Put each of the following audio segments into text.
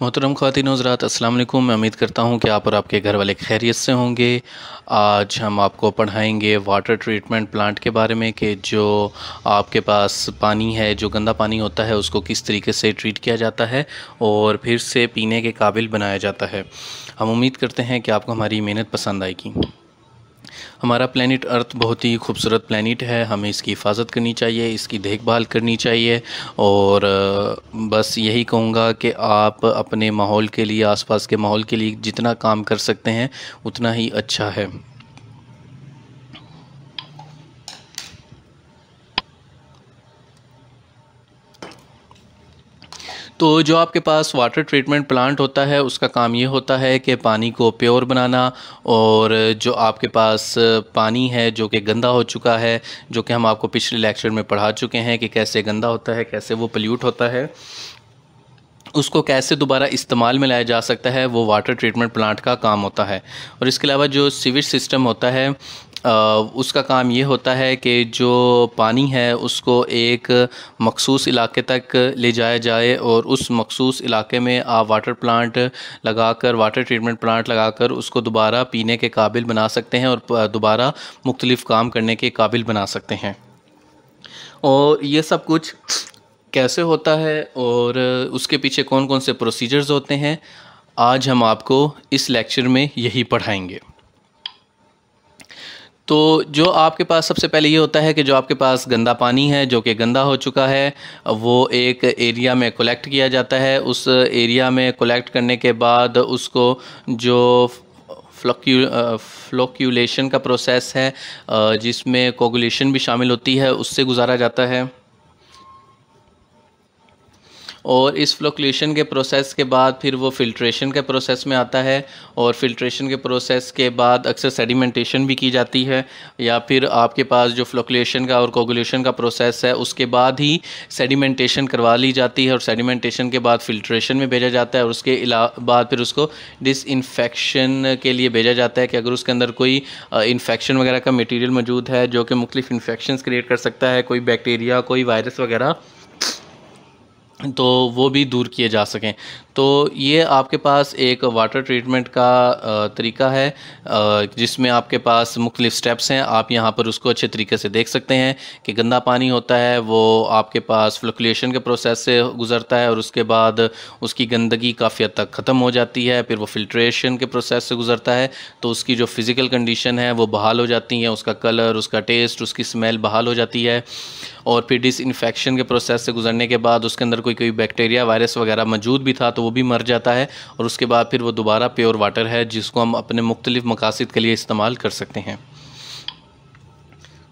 मोहतरम ख़वान हज़रात वालेकुम मैं उम्मीद करता हूँ कि आप और आपके घर वाले खैरियत से होंगे आज हम आपको पढ़ाएंगे वाटर ट्रीटमेंट प्लांट के बारे में कि जो आपके पास पानी है जो गंदा पानी होता है उसको किस तरीके से ट्रीट किया जाता है और फिर से पीने के काबिल बनाया जाता है हम उम्मीद करते हैं कि आपको हमारी मेहनत पसंद आएगी हमारा प्लानट अर्थ बहुत ही खूबसूरत प्लानट है हमें इसकी हिफाजत करनी चाहिए इसकी देखभाल करनी चाहिए और बस यही कहूँगा कि आप अपने माहौल के लिए आसपास के माहौल के लिए जितना काम कर सकते हैं उतना ही अच्छा है तो जो आपके पास वाटर ट्रीटमेंट प्लांट होता है उसका काम ये होता है कि पानी को प्योर बनाना और जो आपके पास पानी है जो कि गंदा हो चुका है जो कि हम आपको पिछले लेक्चर में पढ़ा चुके हैं कि कैसे गंदा होता है कैसे वो पल्यूट होता है उसको कैसे दोबारा इस्तेमाल में लाया जा सकता है वो वाटर ट्रीटमेंट प्लांट का काम होता है और इसके अलावा जो सीवेज सिस्टम होता है उसका काम ये होता है कि जो पानी है उसको एक मखसूस इलाके तक ले जाया जाए और उस मखसूस इलाके में आप वाटर प्लांट लगाकर वाटर ट्रीटमेंट प्लांट लगाकर उसको दोबारा पीने के काबिल बना सकते हैं और दोबारा मुख्तलिफ़ काम करने के काबिल बना सकते हैं और ये सब कुछ कैसे होता है और उसके पीछे कौन कौन से प्रोसीजर्स होते हैं आज हम आपको इस लेक्चर में यही पढ़ाएंगे तो जो आपके पास सबसे पहले ये होता है कि जो आपके पास गंदा पानी है जो कि गंदा हो चुका है वो एक एरिया में कलेक्ट किया जाता है उस एरिया में कलेक्ट करने के बाद उसको जो फ्लोक्यू फ्लोक्यूलेशन का प्रोसेस है जिसमें कोगुलेशन भी शामिल होती है उससे गुजारा जाता है और इस फ्लोकलेशन के प्रोसेस के बाद फिर वो फिल्ट्रेशन के प्रोसेस में आता है और फिल्ट्रेशन के प्रोसेस के बाद अक्सर सेडिमेंटेशन भी की जाती है या फिर आपके पास जो फ्लोकलेशन का और कोगुलेशन का प्रोसेस है उसके बाद ही सेडिमेंटेशन करवा ली जाती है और सेडिमेंटेशन के बाद फिल्ट्रेशन में भेजा जाता है और उसके बाद फिर उसको डिसइनफेक्शन के लिए भेजा जाता है कि अगर उसके अंदर कोई इन्फेक्शन वगैरह का मटीरियल मौजूद है जो कि मुख्तफ इन्फेक्शन क्रिएट कर सकता है कोई बैक्टीरिया कोई वायरस वगैरह तो वो भी दूर किए जा सकें तो ये आपके पास एक वाटर ट्रीटमेंट का तरीका है जिसमें आपके पास मुख्तलिफ स्टेप्स हैं आप यहाँ पर उसको अच्छे तरीके से देख सकते हैं कि गंदा पानी होता है वो आपके पास फ्लकुलेशन के प्रोसेस से गुज़रता है और उसके बाद उसकी गंदगी काफ़ी हद तक ख़त्म हो जाती है फिर वो फिल्ट्रेशन के प्रोसेस से गुज़रता है तो उसकी जो फ़िज़िकल कंडीशन है वो बहाल हो जाती है उसका कलर उसका टेस्ट उसकी स्मेल बहाल हो जाती है और फिर डिसइनफेक्शन के प्रोसेस से गुज़रने के बाद उसके अंदर कोई कोई बैक्टीरिया वायरस वगैरह मौजूद भी था तो वो भी मर जाता है और उसके बाद फिर वो दोबारा प्योर वाटर है जिसको हम अपने मुख्तलिफ़ मकासद के लिए इस्तेमाल कर सकते हैं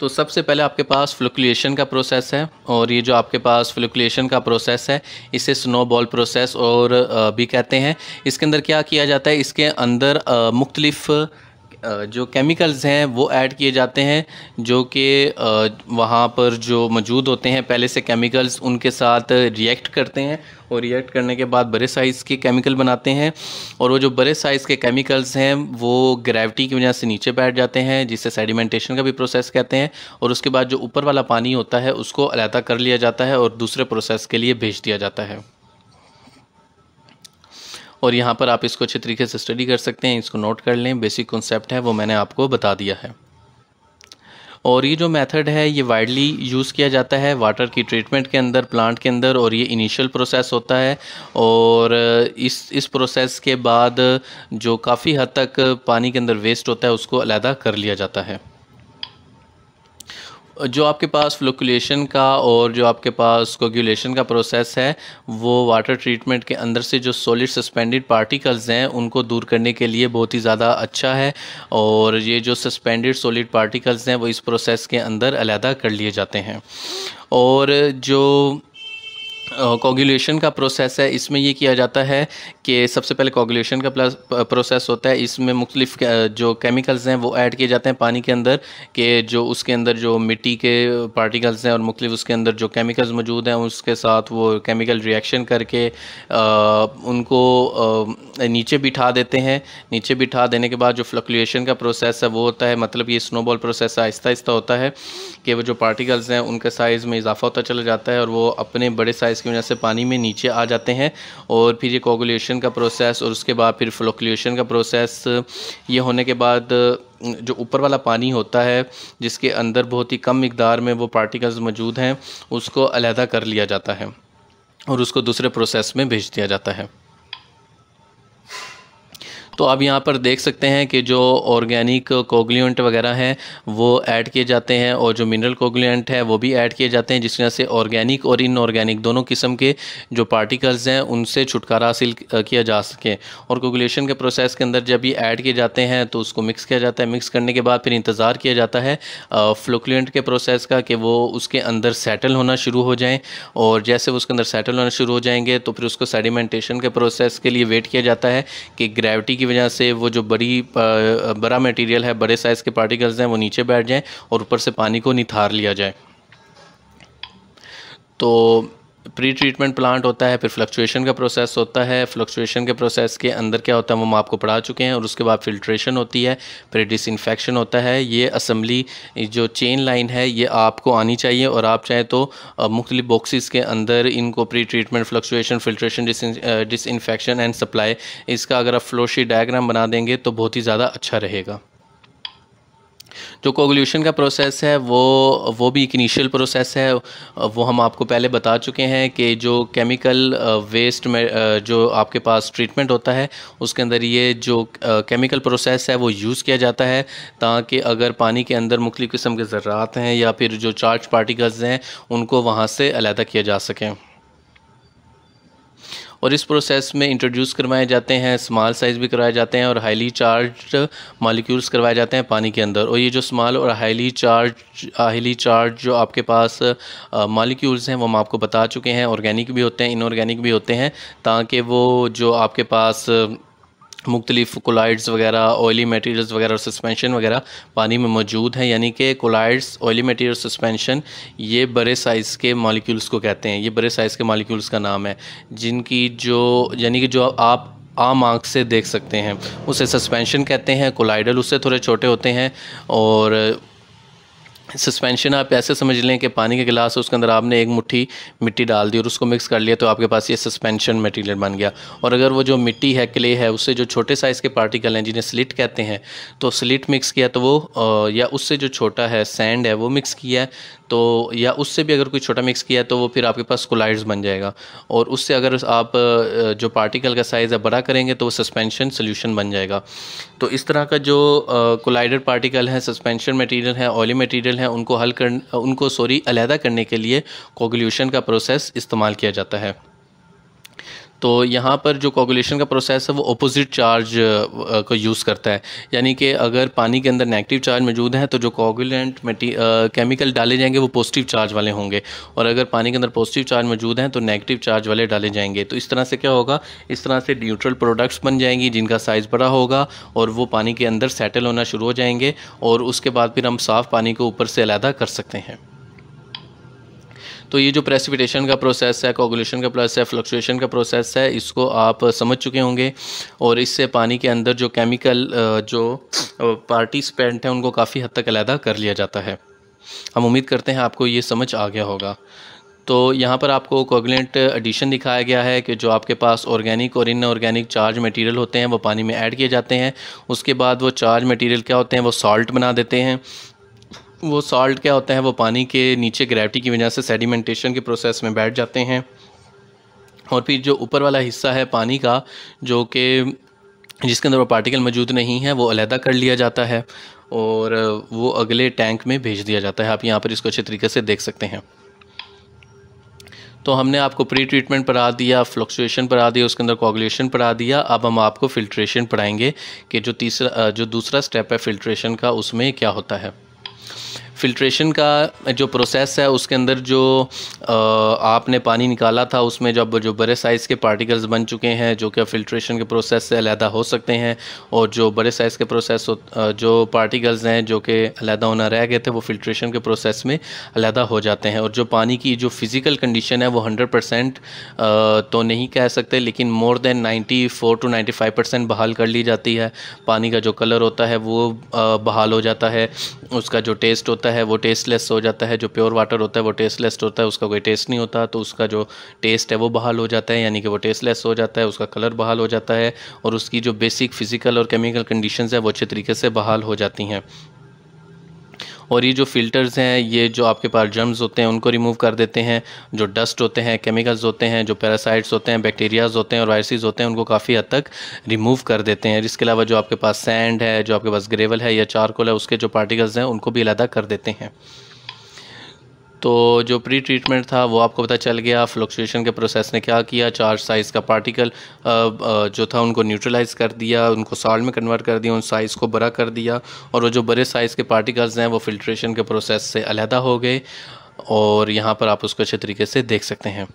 तो सबसे पहले आपके पास फ्लक्लेशन का प्रोसेस है और ये जो आपके पास फ्लक्लेशन का प्रोसेस है इसे स्नोबॉल प्रोसेस और भी कहते हैं इसके अंदर क्या किया जाता है इसके अंदर मुख्तलिफ़ जो केमिकल्स हैं वो ऐड किए जाते हैं जो कि वहाँ पर जो मौजूद होते हैं पहले से केमिकल्स उनके साथ रिएक्ट करते हैं और रिएक्ट करने के बाद बड़े साइज़ के केमिकल बनाते हैं और वो जो बड़े साइज़ के केमिकल्स हैं वो ग्रेविटी की वजह से नीचे बैठ जाते हैं जिसे सेडिमेंटेशन का भी प्रोसेस कहते हैं और उसके बाद जो ऊपर वाला पानी होता है उसको अलहदा कर लिया जाता है और दूसरे प्रोसेस के लिए भेज दिया जाता है और यहाँ पर आप इसको अच्छे तरीके से स्टडी कर सकते हैं इसको नोट कर लें बेसिक कॉन्सेप्ट है वो मैंने आपको बता दिया है और ये जो मेथड है ये वाइडली यूज़ किया जाता है वाटर की ट्रीटमेंट के अंदर प्लांट के अंदर और ये इनिशियल प्रोसेस होता है और इस इस प्रोसेस के बाद जो काफ़ी हद तक पानी के अंदर वेस्ट होता है उसको अलहदा कर लिया जाता है जो आपके पास फ्लोकुलेशन का और जो आपके पास कोगुलेशन का प्रोसेस है वो वाटर ट्रीटमेंट के अंदर से जो सॉलिड सस्पेंडेड पार्टिकल्स हैं उनको दूर करने के लिए बहुत ही ज़्यादा अच्छा है और ये जो सस्पेंडेड सॉलिड पार्टिकल्स हैं वो इस प्रोसेस के अंदर अलहदा कर लिए जाते हैं और जो कोगुलेशन का प्रोसेस है इसमें ये किया जाता है कि सबसे पहले कोगुलेशन का प्लस प्रोसेस होता है इसमें मुख्तलिफ जो केमिकल्स हैं वो ऐड किए जाते हैं पानी के अंदर के जो उसके अंदर जो मिट्टी के पार्टिकल्स हैं और मुख्तलिफ उसके अंदर जो केमिकल्स मौजूद हैं उसके साथ वो केमिकल रिएक्शन करके आ, उनको आ, नीचे बिठा देते हैं नीचे बिठा देने के बाद जो फ्लक्चुएशन का प्रोसेस है वो होता है मतलब ये स्नोबॉल प्रोसेस आहिस्ता आहिस्ता होता है कि वो जो पार्टिकल्स हैं उनके साइज़ में इजाफा होता चला जाता है और वो अपने बड़े साइज़ की वजह से पानी में नीचे आ जाते हैं और फिर ये कोगुलेशन का प्रोसेस और उसके बाद फिर फ्लोकुलेशन का प्रोसेस ये होने के बाद जो ऊपर वाला पानी होता है जिसके अंदर बहुत ही कम मकदार में वो पार्टिकल्स मौजूद हैं उसको अलहदा कर लिया जाता है और उसको दूसरे प्रोसेस में भेज दिया जाता है तो आप यहाँ पर देख सकते हैं कि जो ऑर्गेनिक कोगलियंट वगैरह हैं वो ऐड किए जाते हैं और जो मिनरल कोगलियंट है वो भी ऐड किए जाते हैं जिस वजह से ऑर्गेनिक और इनऑर्गेनिक दोनों किस्म के जो पार्टिकल्स हैं उनसे छुटकारा हासिल किया जा सके और कोगुलेशन के प्रोसेस के अंदर जब ये ऐड किए जाते हैं तो उसको मिक्स किया जाता है मिक्स करने के बाद फिर इंतज़ार किया जाता है फ्लोकुलेंट के प्रोसेस का कि वो उसके अंदर सेटल होना शुरू हो जाएँ और जैसे वो उसके अंदर सेटल होना शुरू हो जाएंगे तो फिर उसको सेडिमेंटेशन के प्रोसेस के लिए वेट किया जाता है कि ग्रेविटी की वजह से वो जो बड़ी बड़ा मटेरियल है बड़े साइज़ के पार्टिकल्स हैं वो नीचे बैठ जाएं और ऊपर से पानी को निथार लिया जाए तो प्री ट्रीटमेंट प्लांट होता है फिर फ्लक्चुएशन का प्रोसेस होता है फ्लक्चुएशन के प्रोसेस के अंदर क्या होता है हम आपको पढ़ा चुके हैं और उसके बाद फिल्ट्रेशन होती है फिर डिसइनफेक्शन होता है ये असम्बली जो चेन लाइन है ये आपको आनी चाहिए और आप चाहें तो मुख्तलिफ बॉक्सिस के अंदर इनको pre treatment fluctuation filtration disinfection and supply इसका अगर आप फ्लोशी डायग्राम बना देंगे तो बहुत ही ज़्यादा अच्छा रहेगा जो कोगल्यूशन का प्रोसेस है वो वो भी एक इनिशियल प्रोसेस है वो हम आपको पहले बता चुके हैं कि जो केमिकल वेस्ट uh, में uh, जो आपके पास ट्रीटमेंट होता है उसके अंदर ये जो केमिकल uh, प्रोसेस है वो यूज़ किया जाता है ताकि अगर पानी के अंदर मुख्तु किस्म के ज़रात हैं या फिर जो चार्ज पार्टिकल्स हैं उनको वहाँ से अलहदा किया जा सकें और इस प्रोसेस में इंट्रोड्यूस करवाए जाते हैं स्मॉल साइज़ भी करवाए जाते हैं और हाईली चार्ज मालिक्यूल्स करवाए जाते हैं पानी के अंदर और ये जो स्मॉल और हाईली चार्ज हाईली चार्ज जो आपके पास मालिक्यूल्स हैं वो हम आपको बता चुके हैं ऑर्गेनिक भी होते हैं इनऑर्गेनिक भी होते हैं ताकि वो जो आपके पास मुख्तलिफ कोलाइड्स वगैरह ऑयली मटेरियल्स वगैरह और सस्पेंशन वगैरह पानी में मौजूद हैं यानी कि कोलाइड्स ऑयली मटेरियल सस्पेंशन ये बड़े साइज़ के मालिक्यूल्स को कहते हैं ये बड़े साइज़ के मालिक्यूल्स का नाम है जिनकी जो यानी कि जो आप आम आँख से देख सकते हैं उसे सस्पेंशन कहते हैं कोलाइडल उससे थोड़े छोटे होते हैं और सस्पेंशन आप ऐसे समझ लें कि पानी के गिलास उसके अंदर आपने एक मुट्ठी मिट्टी डाल दी और उसको मिक्स कर लिया तो आपके पास ये सस्पेंशन मटेरियल बन गया और अगर वो जो मिट्टी है क्ले है उससे जो छोटे साइज़ के पार्टिकल हैं जिन्हें स्लिट कहते हैं तो स्लिट मिक्स किया तो वो या उससे जो छोटा है सैंड है वो मिक्स किया तो या उससे भी अगर कोई छोटा मिक्स किया तो वो फिर आपके पास कोलाइड्स बन जाएगा और उससे अगर आप जो पार्टिकल का साइज़ है बड़ा करेंगे तो वो सस्पेंशन सोल्यूशन बन जाएगा तो इस तरह का जो कोलाइडर पार्टिकल है सस्पेंशन मटीरियल है ऑयली मटीरियल है हैं उनको हल कर उनको सॉरी अलहदा करने के लिए कोगल्यूशन का प्रोसेस इस्तेमाल किया जाता है तो यहाँ पर जो कॉगुलेशन का प्रोसेस है वो अपोजिट चार्ज uh, को यूज़ करता है यानी कि अगर पानी के अंदर नेगेटिव चार्ज मौजूद है तो जो कोगुलेंट केमिकल uh, डाले जाएंगे वो पॉजिटिव चार्ज वाले होंगे और अगर पानी के अंदर पॉजिटिव चार्ज मौजूद हैं तो नेगेटिव चार्ज वाले डाले जाएंगे तो इस तरह से क्या होगा इस तरह से न्यूट्रल प्रोडक्ट्स बन जाएंगी जिनका साइज़ बड़ा होगा और वो पानी के अंदर सेटल होना शुरू हो जाएंगे और उसके बाद फिर हम साफ़ पानी को ऊपर से अलहदा कर सकते हैं तो ये जो प्रेसिपिटेशन का प्रोसेस है कोगुलेशन का प्रोसेस है फ्लक्चुएशन का प्रोसेस है इसको आप uh, समझ चुके होंगे और इससे पानी के अंदर जो केमिकल uh, जो पार्टिसिपेंट uh, हैं उनको काफ़ी हद तक अलहदा कर लिया जाता है हम उम्मीद करते हैं आपको ये समझ आ गया होगा तो यहाँ पर आपको कोगुलेंट एडिशन दिखाया गया है कि जो आपके पास ऑर्गेनिक और इन ऑर्गेनिक चार्ज मटेरियल होते हैं वो पानी में ऐड किए जाते हैं उसके बाद वो चार्ज मटेरियल क्या होते हैं वो सॉल्ट बना देते हैं वो सॉल्ट क्या होते हैं वो पानी के नीचे ग्रेविटी की वजह से सेडिमेंटेशन के प्रोसेस में बैठ जाते हैं और फिर जो ऊपर वाला हिस्सा है पानी का जो कि जिसके अंदर वो पार्टिकल मौजूद नहीं है वो अलहदा कर लिया जाता है और वो अगले टैंक में भेज दिया जाता है आप यहाँ पर इसको अच्छे तरीके से देख सकते हैं तो हमने आपको प्री ट्रीटमेंट पढ़ा दिया फ्लक्चुएशन पढ़ा दिया उसके अंदर कॉगुलेशन पढ़ा दिया अब हम आपको फिल्ट्रेशन पढ़ाएंगे कि जो तीसरा जो दूसरा स्टेप है फिल्ट्रेशन का उसमें क्या होता है फिल्ट्रेशन का जो प्रोसेस है उसके अंदर जो आ, आपने पानी निकाला था उसमें जब जो बड़े साइज़ के पार्टिकल्स बन चुके हैं जो कि फिल्ट्रेशन के प्रोसेस से अलहदा हो सकते हैं और जो बड़े साइज़ के प्रोसेस जो पार्टिकल्स हैं जो कि अलहदा होना रह गए थे वो फिल्ट्रेशन के प्रोसेस में अलहदा हो जाते हैं और जो पानी की जो फ़िज़िकल कंडीशन है वो हंड्रेड परसेंट तो नहीं कह सकते लेकिन more than ninety four to ninety five percent बहाल कर ली जाती है पानी का जो कलर होता है वो बहाल हो जाता है उसका जो टेस्ट होता होता है वो टेस्टलेस हो जाता है जो प्योर वाटर होता है वो टेस्टलेस होता है उसका कोई टेस्ट नहीं होता तो उसका जो टेस्ट है वो बहाल हो जाता है यानी कि वो टेस्टलेस हो जाता है उसका कलर बहाल हो जाता है और उसकी जो बेसिक फ़िज़िकल और केमिकल कंडीशन है वो अच्छे तरीके से बहाल हो जाती हैं और ये जो फ़िल्टर्स हैं ये जो आपके पास जर्म्स होते हैं उनको रिमूव कर देते हैं जो डस्ट होते हैं केमिकल्स होते हैं जो पैरासाइट्स होते हैं बैक्टीरियाज़ होते हैं और वायरसेज होते हैं उनको काफ़ी हद तक रिमूव कर देते हैं इसके अलावा जो आपके पास सैंड है जो आपके पास ग्रेवल है या चारकोल है उसके जो पार्टिकल्स हैं उनको भी अलहदा कर देते हैं तो जो प्री ट्रीटमेंट था वो आपको पता चल गया फ्लक्चुएशन के प्रोसेस ने क्या किया चार्ज साइज़ का पार्टिकल जो था उनको न्यूट्रलाइज कर दिया उनको सॉल्ट में कन्वर्ट कर दिया उन साइज़ को बड़ा कर दिया और वो जो बड़े साइज़ के पार्टिकल्स हैं वो फिल्ट्रेशन के प्रोसेस से अलहदा हो गए और यहाँ पर आप उसको अच्छे तरीके से देख सकते हैं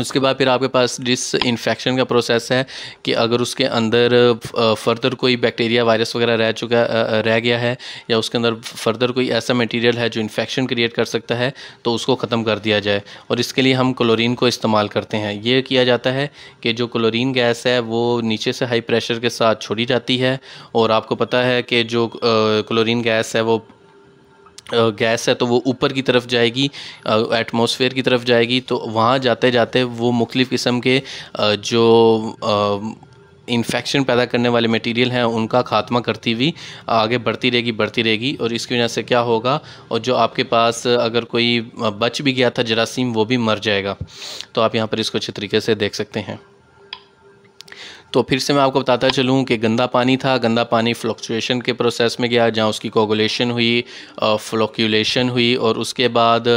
उसके बाद फिर आपके पास डिस इन्फेक्शन का प्रोसेस है कि अगर उसके अंदर फर्दर कोई बैक्टीरिया वायरस वगैरह रह चुका रह गया है या उसके अंदर फर्दर कोई ऐसा मटेरियल है जो इन्फेक्शन क्रिएट कर सकता है तो उसको ख़त्म कर दिया जाए और इसके लिए हम क्लोरीन को इस्तेमाल करते हैं ये किया जाता है कि जो क्लोरीन गैस है वो नीचे से हाई प्रेशर के साथ छोड़ी जाती है और आपको पता है कि जो क्लोरीन गैस है वो गैस है तो वो ऊपर की तरफ जाएगी एटमॉस्फेयर की तरफ जाएगी तो वहाँ जाते जाते वो मुख्तफ़ किस्म के जो इन्फेक्शन पैदा करने वाले मटेरियल हैं उनका खात्मा करती हुई आगे बढ़ती रहेगी बढ़ती रहेगी और इसकी वजह से क्या होगा और जो आपके पास अगर कोई बच भी गया था जरासीम वो भी मर जाएगा तो आप यहाँ पर इसको अच्छे तरीके से देख सकते हैं तो फिर से मैं आपको बताता चलूँ कि गंदा पानी था गंदा पानी फ्लक्चुएशन के प्रोसेस में गया जहाँ उसकी कोगुलेशन हुई फ्लोक्यूलेशन हुई और उसके बाद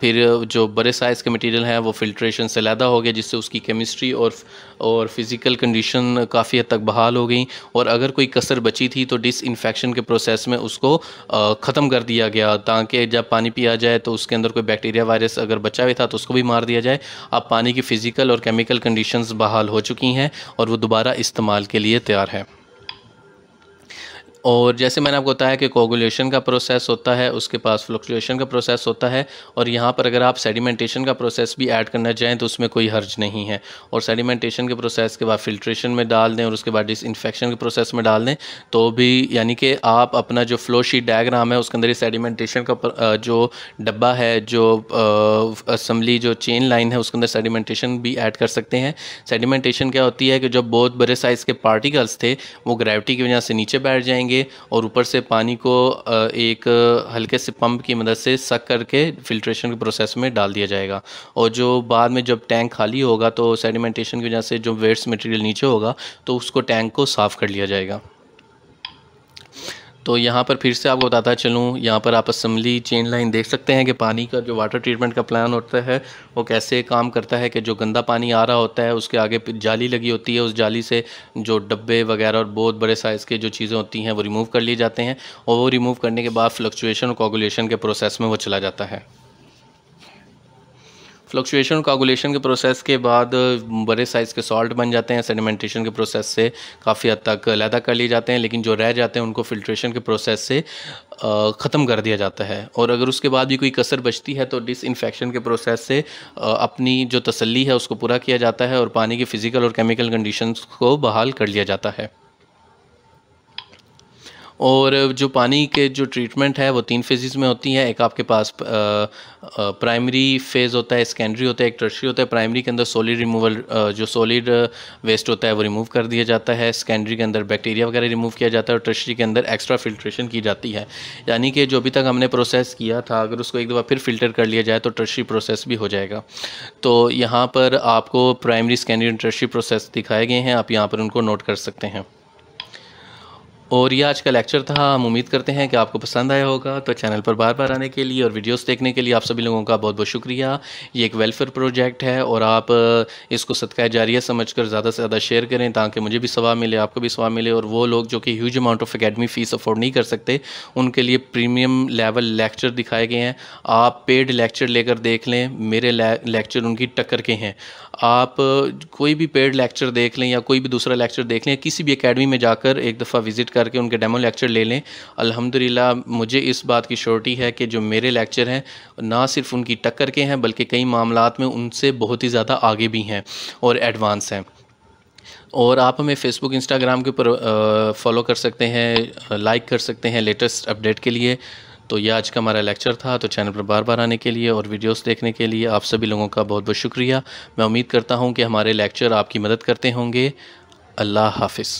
फिर जो बड़े साइज़ के मटेरियल हैं वो फिल्ट्रेशन से लैदा हो गया जिससे उसकी केमिस्ट्री और और फिज़िकल कंडीशन काफ़ी हद तक बहाल हो गई और अगर कोई कसर बची थी तो डिस इन्फेक्शन के प्रोसेस में उसको ख़त्म कर दिया गया ताकि जब पानी पिया जाए तो उसके अंदर कोई बैक्टीरिया वायरस अगर बचा हुआ था तो उसको भी मार दिया जाए अब पानी की फ़िज़िकल और केमिकल कंडीशंस बहाल हो चुकी हैं और वो दोबारा इस्तेमाल के लिए तैयार है और जैसे मैंने आपको बताया कि कोगुलेशन का प्रोसेस होता है उसके पास फ्लक्चुएशन का प्रोसेस होता है और यहाँ पर अगर आप सेडिमेंटेशन का प्रोसेस भी ऐड करना चाहें तो उसमें कोई हर्ज नहीं है और सेडिमेंटेशन के प्रोसेस के बाद फिल्ट्रेशन में डाल दें और उसके बाद डिसइनफेक्शन के प्रोसेस में डाल दें तो भी यानी कि आप अपना जो फ्लो शीट डायग्राम है उसके अंदर ही सेडिमेंटेशन का जो डब्बा है जो असम्बली जो चेन लाइन है उसके अंदर सेडिमेंटेशन भी ऐड कर सकते हैं सेडिमेंटेशन क्या होती है कि जो बहुत बड़े साइज़ के पार्टिकल्स थे वो ग्रेविटी की वजह से नीचे बैठ जाएंगे लगाएंगे और ऊपर से पानी को एक हल्के से पंप की मदद से सक करके फिल्ट्रेशन के प्रोसेस में डाल दिया जाएगा और जो बाद में जब टैंक खाली होगा तो सेडिमेंटेशन की वजह से जो वेस्ट मटेरियल नीचे होगा तो उसको टैंक को साफ़ कर लिया जाएगा तो यहाँ पर फिर से आपको बताता चलूँ यहाँ पर आप असम्बली चेन लाइन देख सकते हैं कि पानी का जो वाटर ट्रीटमेंट का प्लान होता है वो कैसे काम करता है कि जो गंदा पानी आ रहा होता है उसके आगे जाली लगी होती है उस जाली से जो डब्बे वगैरह और बहुत बड़े साइज़ के जो चीज़ें होती हैं वो रिमूव कर लिए जाते हैं और वो रिमूव करने के बाद फ्लक्चुएशन और कॉगुलेशन के प्रोसेस में वो चला जाता है फ्लक्चुएशन कागुलेशन के प्रोसेस के बाद बड़े साइज़ के सॉल्ट बन जाते हैं सेडिमेंटेशन के प्रोसेस से काफ़ी हद तक लहदा कर लिए जाते हैं लेकिन जो रह जाते हैं उनको फिल्ट्रेशन के प्रोसेस से ख़त्म कर दिया जाता है और अगर उसके बाद भी कोई कसर बचती है तो डिसइनफेक्शन के प्रोसेस से अपनी जो तसली है उसको पूरा किया जाता है और पानी की फ़िज़िकल और केमिकल कंडीशन को बहाल कर लिया जाता है और जो पानी के जो ट्रीटमेंट है वो तीन फेजेस में होती है एक आपके पास प्राइमरी फेज़ होता है सेकेंडरी होता है एक टर्शरी होता है प्राइमरी के अंदर सोलिड रिमूवल जो सोलिड वेस्ट होता है वो रिमूव कर दिया जाता है सेकेंडरी के अंदर बैक्टीरिया वगैरह रिमूव किया जाता है और टर्शरी के अंदर एक्स्ट्रा फिल्ट्रेशन की जाती है यानी कि जो अभी तक हमने प्रोसेस किया था अगर उसको एक दफ़ा फिर फिल्टर कर लिया जाए तो टर्शरी प्रोसेस भी हो जाएगा तो यहाँ पर आपको प्राइमरी सेकेंडरी टर्शरी प्रोसेस दिखाए गए हैं आप यहाँ पर उनको नोट कर सकते हैं और ये आज का लेक्चर था हम उम्मीद करते हैं कि आपको पसंद आया होगा तो चैनल पर बार बार आने के लिए और वीडियोस देखने के लिए आप सभी लोगों का बहुत बहुत शुक्रिया ये एक वेलफेयर प्रोजेक्ट है और आप इसको सदका जारिया समझ कर ज़्यादा से ज़्यादा शेयर करें ताकि मुझे भी सवाब मिले आपको भी सवाब मिले और वो लोग जो कि huge amount of academy fees afford नहीं कर सकते उनके लिए प्रीमियम लेवल लेक्चर दिखाए गए हैं आप पेड लेक्चर लेकर देख लें मेरे लेक्चर उनकी टक्कर के हैं आप कोई भी पेड लेक्चर देख लें या कोई भी दूसरा लेक्चर देख लें किसी भी अकेडमी में जाकर एक दफ़ा विज़िट कर करके उनके डेमो लेक्चर ले लें अलहमदिल्ला मुझे इस बात की श्योरिटी है कि जो मेरे लेक्चर हैं ना सिर्फ उनकी टक्कर के हैं बल्कि कई मामला में उनसे बहुत ही ज़्यादा आगे भी हैं और एडवांस हैं और आप हमें फेसबुक इंस्टाग्राम के ऊपर फॉलो कर सकते हैं लाइक कर सकते हैं लेटेस्ट अपडेट के लिए तो यह आज का हमारा लेक्चर था तो चैनल पर बार बार आने के लिए और वीडियोस देखने के लिए आप सभी लोगों का बहुत बहुत शुक्रिया मैं उम्मीद करता हूँ कि हमारे लेक्चर आपकी मदद करते होंगे अल्लाह हाफिज़